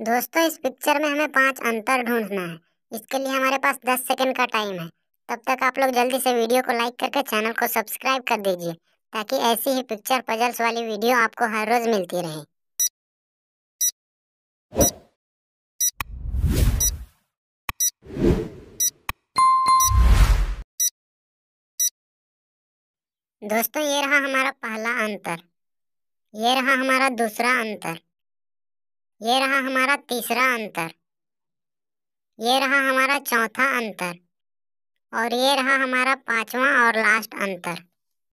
दोस्तों इस पिक्चर में हमें पांच अंतर ढूंढना है इसके लिए हमारे पास दस सेकेंड का टाइम है तब तक आप लोग जल्दी से वीडियो को लाइक करके चैनल को सब्सक्राइब कर दीजिए ताकि ऐसी ही पिक्चर पजल्स वाली वीडियो आपको हर रोज मिलती रहे दोस्तों ये रहा हमारा पहला अंतर ये रहा हमारा दूसरा अंतर ये रहा हमारा तीसरा अंतर ये रहा हमारा चौथा अंतर और ये रहा हमारा पांचवा और लास्ट अंतर